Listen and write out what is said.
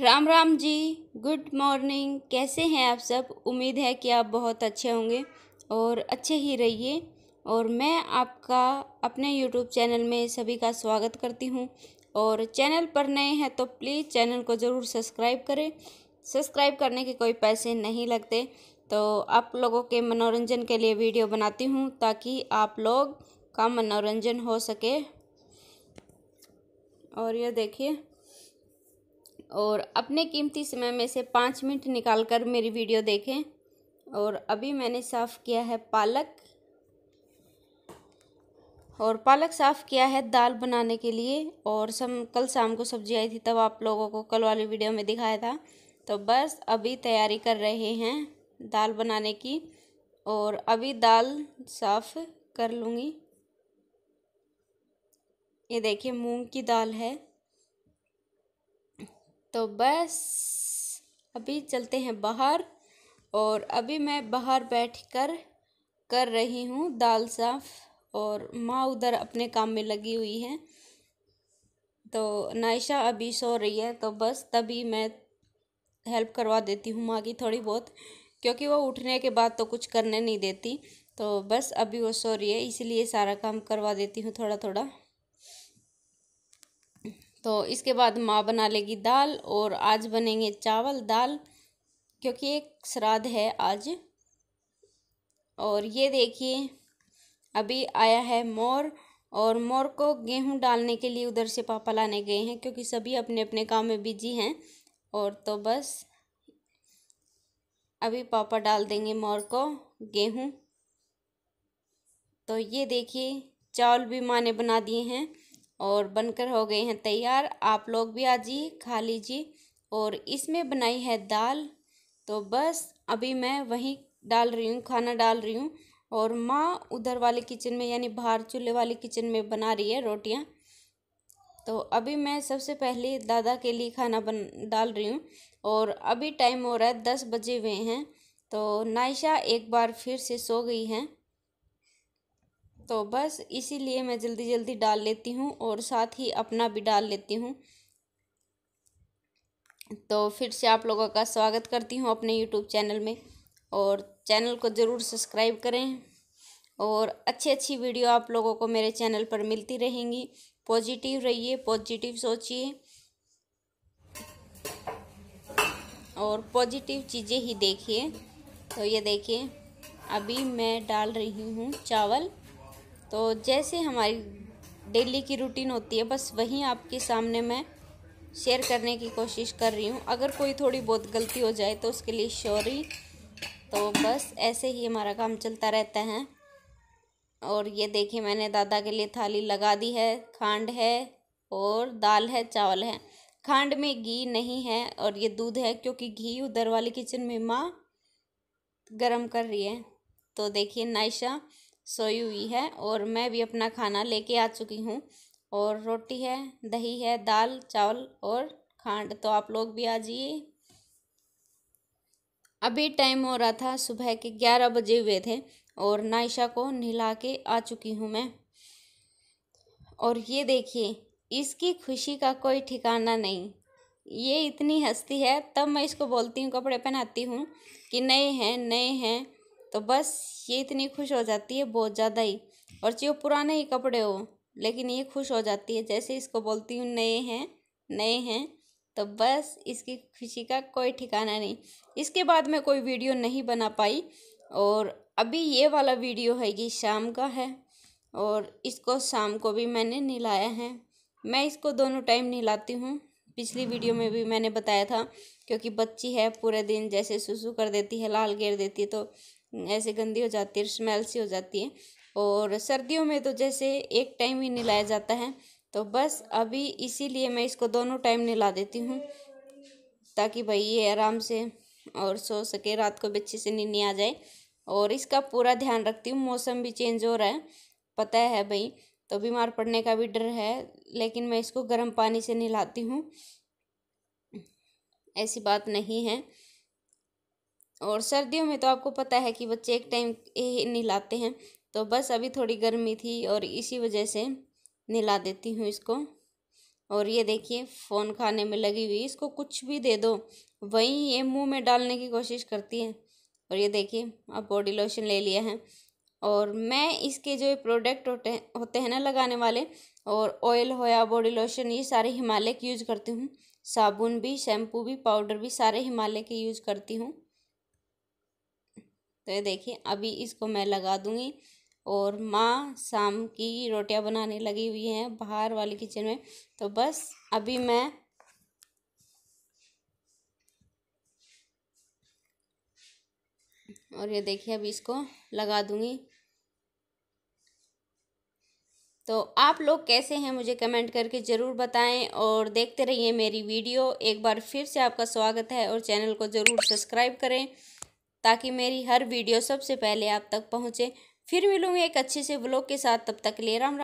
Ram Ram ji good morning कैसे हैं आप सब उम्मीद है कि आप बहुत अच्छे होंगे और अच्छे ही रहिए और मैं आपका अपने YouTube चैनल में सभी का स्वागत करती हूँ और चैनल पर नए हैं तो प्लीज़ चैनल को ज़रूर सब्सक्राइब करें सब्सक्राइब करने के कोई पैसे नहीं लगते तो आप लोगों के मनोरंजन के लिए वीडियो बनाती हूँ ताकि आप लोग का मनोरंजन हो सके और ये देखिए और अपने कीमती समय में से पाँच मिनट निकाल कर मेरी वीडियो देखें और अभी मैंने साफ़ किया है पालक और पालक साफ़ किया है दाल बनाने के लिए और सम कल शाम को सब्जी आई थी तब आप लोगों को कल वाली वीडियो में दिखाया था तो बस अभी तैयारी कर रहे हैं दाल बनाने की और अभी दाल साफ़ कर लूँगी ये देखिए मूंग की दाल है तो बस अभी चलते हैं बाहर और अभी मैं बाहर बैठकर कर रही हूँ दाल साफ और माँ उधर अपने काम में लगी हुई है तो नायशा अभी सो रही है तो बस तभी मैं हेल्प करवा देती हूँ माँ की थोड़ी बहुत क्योंकि वो उठने के बाद तो कुछ करने नहीं देती तो बस अभी वो सो रही है इसीलिए सारा काम करवा देती हूँ थोड़ा थोड़ा तो इसके बाद माँ बना लेगी दाल और आज बनेंगे चावल दाल क्योंकि एक श्राद्ध है आज और ये देखिए अभी आया है मोर और मोर को गेहूं डालने के लिए उधर से पापा लाने गए हैं क्योंकि सभी अपने अपने काम में बिजी हैं और तो बस अभी पापा डाल देंगे मोर को गेहूं तो ये देखिए चावल भी माँ ने बना दिए हैं और बनकर हो गए हैं तैयार आप लोग भी आज ही खा लीजिए और इसमें बनाई है दाल तो बस अभी मैं वहीं डाल रही हूँ खाना डाल रही हूँ और माँ उधर वाले किचन में यानी बाहर चूल्हे वाले किचन में बना रही है रोटियाँ तो अभी मैं सबसे पहले दादा के लिए खाना बन डाल रही हूँ और अभी टाइम हो रहा है दस बजे हुए हैं तो नायशा एक बार फिर से सो गई हैं तो बस इसीलिए मैं जल्दी जल्दी डाल लेती हूँ और साथ ही अपना भी डाल लेती हूँ तो फिर से आप लोगों का स्वागत करती हूँ अपने यूट्यूब चैनल में और चैनल को ज़रूर सब्सक्राइब करें और अच्छी अच्छी वीडियो आप लोगों को मेरे चैनल पर मिलती रहेंगी पॉजिटिव रहिए पॉजिटिव सोचिए और पॉजिटिव चीज़ें ही देखिए तो ये देखिए अभी मैं डाल रही हूँ चावल तो जैसे हमारी डेली की रूटीन होती है बस वही आपके सामने मैं शेयर करने की कोशिश कर रही हूँ अगर कोई थोड़ी बहुत गलती हो जाए तो उसके लिए शोरी तो बस ऐसे ही हमारा काम चलता रहता है और ये देखिए मैंने दादा के लिए थाली लगा दी है खांड है और दाल है चावल है खांड में घी नहीं है और ये दूध है क्योंकि घी उधर वाली किचन में माँ गर्म कर रही है तो देखिए नाइशा सोई हुई है और मैं भी अपना खाना लेके आ चुकी हूँ और रोटी है दही है दाल चावल और खांड तो आप लोग भी आ जाइए अभी टाइम हो रहा था सुबह के ग्यारह बजे हुए थे और नाइशा को नहला के आ चुकी हूँ मैं और ये देखिए इसकी खुशी का कोई ठिकाना नहीं ये इतनी हंसती है तब मैं इसको बोलती हूँ कपड़े पहनाती हूँ कि नए हैं नए हैं तो बस ये इतनी खुश हो जाती है बहुत ज़्यादा ही और चाहे पुराने ही कपड़े हो लेकिन ये खुश हो जाती है जैसे इसको बोलती हूँ नए हैं नए हैं तो बस इसकी खुशी का कोई ठिकाना नहीं इसके बाद मैं कोई वीडियो नहीं बना पाई और अभी ये वाला वीडियो है कि शाम का है और इसको शाम को भी मैंने नहलाया है मैं इसको दोनों टाइम नहलाती हूँ पिछली वीडियो में भी मैंने बताया था क्योंकि बच्ची है पूरे दिन जैसे सुसु कर देती है लाल घेर देती है तो ऐसे गंदी हो जाती है स्मेल सी हो जाती है और सर्दियों में तो जैसे एक टाइम ही नहलाया जाता है तो बस अभी इसीलिए मैं इसको दोनों टाइम नहला देती हूँ ताकि भाई ये आराम से और सो सके रात को भी अच्छे से नींद आ जाए और इसका पूरा ध्यान रखती हूँ मौसम भी चेंज हो रहा है पता है भाई तो बीमार पड़ने का भी डर है लेकिन मैं इसको गर्म पानी से नहलाती हूँ ऐसी बात नहीं है और सर्दियों में तो आपको पता है कि बच्चे एक टाइम नहलाते हैं तो बस अभी थोड़ी गर्मी थी और इसी वजह से नहला देती हूँ इसको और ये देखिए फ़ोन खाने में लगी हुई इसको कुछ भी दे दो वहीं ये मुंह में डालने की कोशिश करती है और ये देखिए अब बॉडी लोशन ले लिया है और मैं इसके जो प्रोडक्ट होते होते हैं ना लगाने वाले और ऑयल होया बॉडी लोशन ये सारे हिमालय के यूज़ करती हूँ साबुन भी शैम्पू भी पाउडर भी सारे हिमालय के यूज़ करती हूँ तो ये देखिए अभी इसको मैं लगा दूंगी और माँ शाम की रोटियां बनाने लगी हुई हैं बाहर वाली किचन में तो बस अभी मैं और ये देखिए अभी इसको लगा दूंगी तो आप लोग कैसे हैं मुझे कमेंट करके ज़रूर बताएं और देखते रहिए मेरी वीडियो एक बार फिर से आपका स्वागत है और चैनल को ज़रूर सब्सक्राइब करें ताकि मेरी हर वीडियो सबसे पहले आप तक पहुँचे फिर मिलूँगी एक अच्छे से ब्लॉग के साथ तब तक ले राम